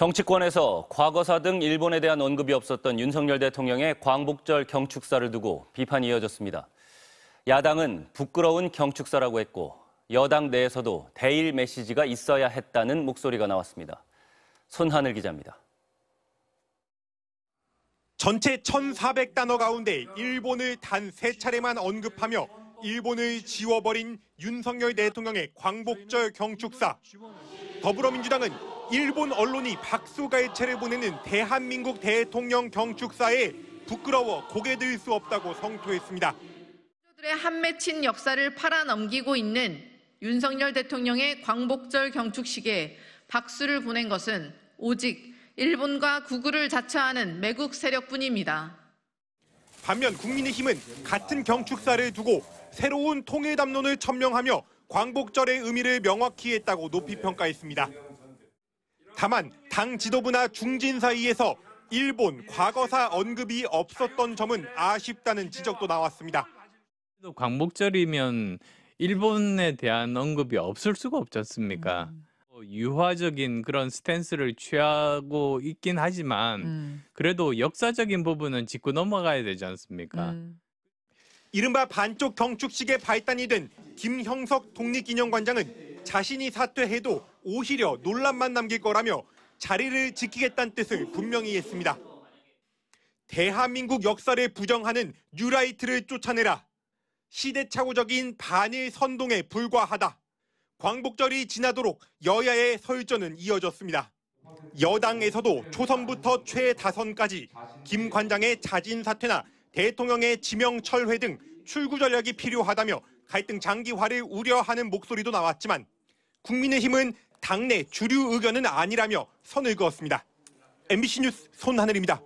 정치권에서 과거사 등 일본에 대한 언급이 없었던 윤석열 대통령의 광복절 경축사를 두고 비판이 이어졌습니다. 야당은 부끄러운 경축사라고 했고 여당 내에서도 대일 메시지가 있어야 했다는 목소리가 나왔습니다. 손하늘 기자입니다. 전체 1,400단어 가운데 일본을 단 세 차례만 언급하며 일본을 지워버린 윤석열 대통령의 광복절 경축사. 더불어민주당은 일본 언론이 박수갈채를 보내는 대한민국 대통령 경축사에 부끄러워 고개 들 수 없다고 성토했습니다. 들의 한 맺힌 역사를 팔아넘기고 있는 윤석열 대통령의 광복절 경축식에 박수를 보낸 것은 오직 일본과 구구를 자처하는 매국 세력뿐입니다. 반면 국민의힘은 같은 경축사를 두고 새로운 통일 담론을 천명하며 광복절의 의미를 명확히 했다고 높이 평가했습니다. 다만 당 지도부나 중진 사이에서 일본 과거사 언급이 없었던 점은 아쉽다는 지적도 나왔습니다. 광복절이면 일본에 대한 언급이 없을 수가 없지 않습니까? 음. 어, 유화적인 그런 스탠스를 취하고 있긴 하지만 음. 그래도 역사적인 부분은 짚고 넘어가야 되지 않습니까? 음. 이른바 반쪽 경축식의 발단이 된 김형석 독립기념관장은 자신이 사퇴해도 오히려 논란만 남길 거라며 자리를 지키겠다는 뜻을 분명히 했습니다. 대한민국 역사를 부정하는 뉴라이트를 쫓아내라. 시대착오적인 반일 선동에 불과하다. 광복절이 지나도록 여야의 설전은 이어졌습니다. 여당에서도 초선부터 최다선까지 김 관장의 자진 사퇴나 대통령의 지명 철회 등 출구 전략이 필요하다며 갈등 장기화를 우려하는 목소리도 나왔지만 국민의힘은 당내 주류 의견은 아니라며 선을 그었습니다. MBC 뉴스 손하늘입니다.